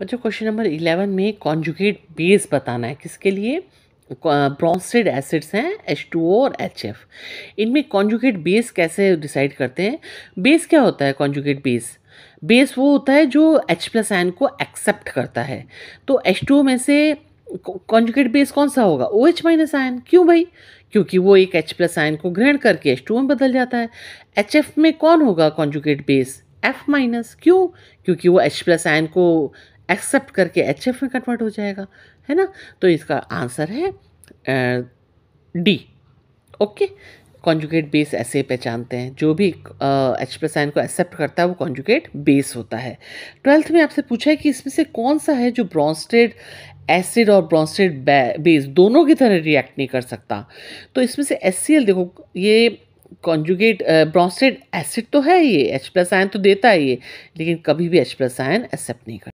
बच्चों question number eleven में conjugate base बताना है किसके लिए ब्रॉन्सड एसिड्स हैं एच टू ओ और एच एफ इनमें कॉन्जुकेट बेस कैसे डिसाइड करते हैं बेस क्या होता है कॉन्जुकेट बेस बेस वो होता है जो एच प्लस एन को एक्सेप्ट करता है तो एच टू में से कॉन्जुकेट बेस कौन सा होगा ओ एच माइनस आयन क्यों भाई क्योंकि वो एक एच प्लस आयन को ग्रहण करके एच टू में बदल जाता है एच एफ में कौन होगा कॉन्जुकेट बेस एफ माइनस क्यों क्योंकि वो एच प्लस आयन को एक्सेप्ट करके एच में कन्वर्ट हो जाएगा है ना तो इसका आंसर है डी ओके कॉन्जुकेट बेस ऐसे पहचानते हैं जो भी एच प्लस आयन को एक्सेप्ट करता है वो कॉन्जुकेट बेस होता है ट्वेल्थ में आपसे पूछा है कि इसमें से कौन सा है जो ब्रॉन्स्टेड एसिड और ब्रॉन्स्टेड बेस दोनों की तरह रिएक्ट नहीं कर सकता तो इसमें से एस देखो ये कॉन्जुगेट ब्रॉन्स्टेड एसिड तो है ये एच प्लस आयन तो देता है ये लेकिन कभी भी एच प्लस आयन एक्सेप्ट नहीं करता